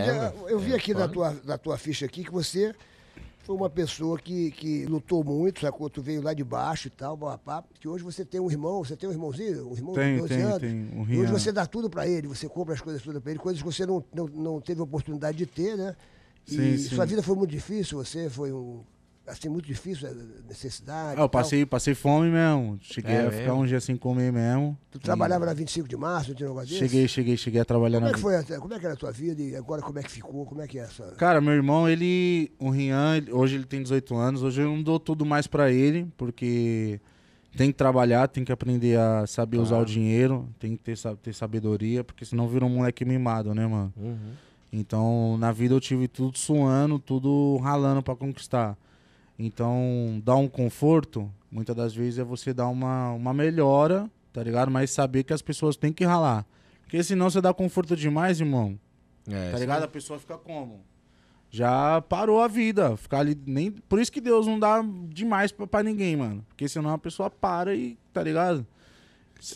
verdade, é, eu, eu vi é, aqui da tua, da tua ficha aqui que você foi uma pessoa que, que lutou muito, sacou? Tu veio lá de baixo e tal, papo, que hoje você tem um irmão, você tem um irmãozinho, um irmão tem, de 12 tem, anos. Tem, um hoje você dá tudo para ele, você compra as coisas todas para ele, coisas que você não, não, não teve oportunidade de ter, né? E sim, sua vida foi muito difícil, você foi um assim, muito difícil, eh, necessidade. Ah, eu passei, passei fome mesmo. Cheguei é, a ficar um dia sem comer mesmo. Tu e... trabalhava na 25 de março, tinha um negócio desse? Cheguei, cheguei, cheguei a trabalhar como é na. Como é que foi? Como é que era a tua vida e agora como é que ficou? Como é que é essa? Cara, meu irmão, ele. O Rian, ele, hoje ele tem 18 anos. Hoje eu não dou tudo mais pra ele, porque tem que trabalhar, tem que aprender a saber claro. usar o dinheiro, tem que ter, ter sabedoria, porque senão vira um moleque mimado, né, mano? Uhum. Então, na vida eu tive tudo suando, tudo ralando para conquistar. Então, dar um conforto, muitas das vezes, é você dar uma, uma melhora, tá ligado? Mas saber que as pessoas têm que ralar. Porque senão você dá conforto demais, irmão. É, tá ligado? A pessoa fica como? Já parou a vida. Ficar ali. Nem... Por isso que Deus não dá demais pra, ninguém, mano. Porque senão a pessoa para e, tá ligado?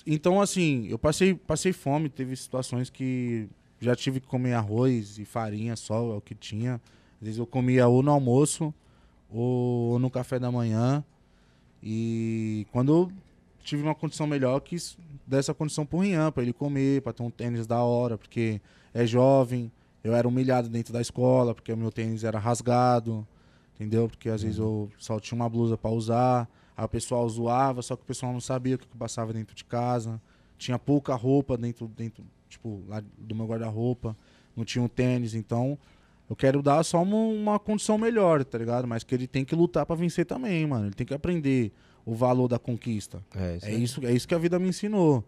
Então, assim, eu passei, passei fome, teve situações que já tive que comer arroz e farinha só, é o que tinha. Às vezes eu comia ou no almoço ou, ou no café da manhã. E quando eu tive uma condição melhor, quis dar essa condição pro Rian, pra ele comer, pra ter um tênis da hora, porque é jovem. Eu era humilhado dentro da escola, porque o meu tênis era rasgado, entendeu? Porque às uhum. vezes eu só tinha uma blusa para usar, aí o pessoal zoava, só que o pessoal não sabia o que, que passava dentro de casa. Tinha pouca roupa dentro, dentro tipo, lá do meu guarda-roupa, não tinha um tênis, então eu quero dar só uma, uma condição melhor, tá ligado? Mas que ele tem que lutar para vencer também, mano. Ele tem que aprender o valor da conquista. É isso, é isso, é isso, que a vida me ensinou.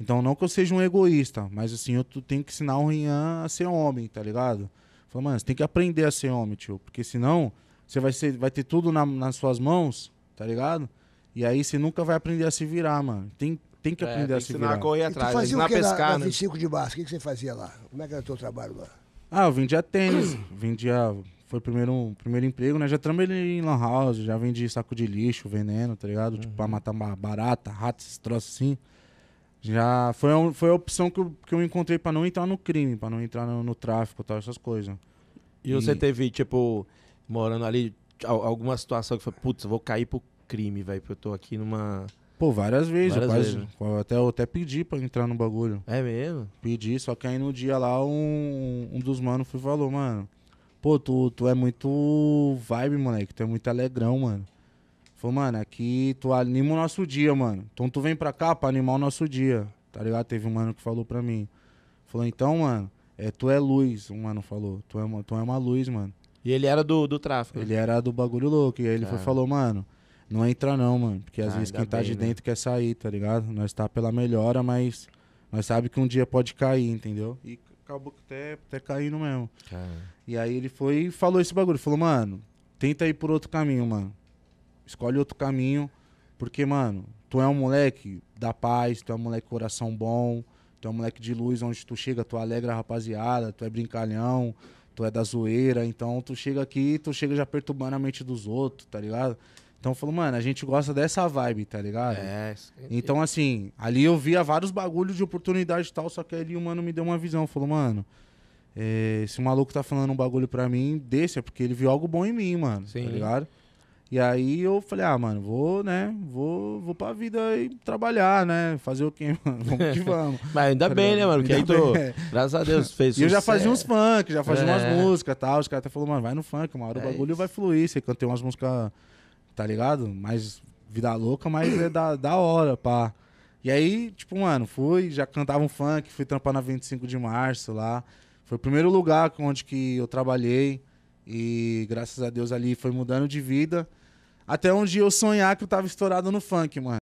Então, não que eu seja um egoísta, mas assim, eu tenho que ensinar o Rian a ser homem, tá ligado? Falei, mano, você tem que aprender a ser homem, tio, porque senão você vai, ser, vai ter tudo na, nas suas mãos, tá ligado? E aí você nunca vai aprender a se virar, mano. Tem, tem que é, aprender tem que a se virar. A correr atrás, e tu fazia o que pescar, na, na né? 25 de março, o que, que você fazia lá? Como é que era o teu trabalho lá? Ah, eu vendia tênis, vendia. Foi primeiro primeiro emprego, né? Já trabalhei em lan house, já vendi saco de lixo, veneno, tá ligado? Uhum. Tipo, pra uhum. matar barata, rato, esses troços assim. Já foi, a, foi a opção que eu, que eu encontrei para não entrar no crime, para não entrar no, no tráfico, tal, essas coisas. E, e, você teve, tipo, morando ali, alguma situação que foi, putz, vou cair pro crime, velho, porque eu tô aqui numa Pô, várias vezes, várias quase, vezes. Né? Até, eu até pedi pra entrar no bagulho. É mesmo? Pedi, só que aí no dia lá um, um dos manos foi, falou, mano, pô, tu, tu é muito vibe, moleque, tu é muito alegrão, mano. Falou, mano, aqui tu anima o nosso dia, mano. Então tu vem pra cá pra animar o nosso dia, tá ligado? Teve um mano que falou pra mim. Falou, então, mano, é, tu é luz, um mano falou. Tu é, tu é uma luz, mano. E ele era do, do tráfico? Né? Ele era do bagulho louco. E aí ele foi, falou, mano, não entra não, mano. Porque às ah, vezes quem tá bem, de né? dentro quer sair, tá ligado? Nós tá pela melhora, mas nós sabe que um dia pode cair, entendeu? E acabou até, até caindo mesmo. Caramba. E aí ele foi e falou esse bagulho. Falou, mano, tenta ir por outro caminho, mano. Escolhe outro caminho. Porque, mano, tu é um moleque da paz, tu é um moleque coração bom, tu é um moleque de luz, onde tu chega, tu alegra a rapaziada, tu é brincalhão tu é da zoeira, então tu chega aqui, tu chega já perturbando a mente dos outros, tá ligado? Então falou, mano, a gente gosta dessa vibe, tá ligado? É. Então, assim, ali eu via vários bagulhos de oportunidade e tal, só que ali o mano me deu uma visão. Falou, mano, é, maluco tá falando um bagulho pra mim, desce é porque ele viu algo bom em mim, mano. Tá Sim. Tá ligado? E aí eu falei, ah, mano, vou, né? Vou, vou pra vida e trabalhar, né? Fazer o quê, mano? Vamos que vamos. Mas ainda tá bem, né, mano? Que aí tu, graças a Deus, fez E eu já fazia uns funk, já fazia é. umas músicas e tal. Os caras até falaram, mano, vai no funk, uma hora é o bagulho isso. vai fluir. Você cantei umas músicas tá ligado? Mais vida louca, mas é da, da hora, pá. E aí, tipo, mano, fui, já cantava um funk, fui trampar na 25 de março lá. Foi o primeiro lugar onde que eu trabalhei. E graças a Deus ali foi mudando de vida. Até um dia eu sonhar que eu tava estourado no funk, mano.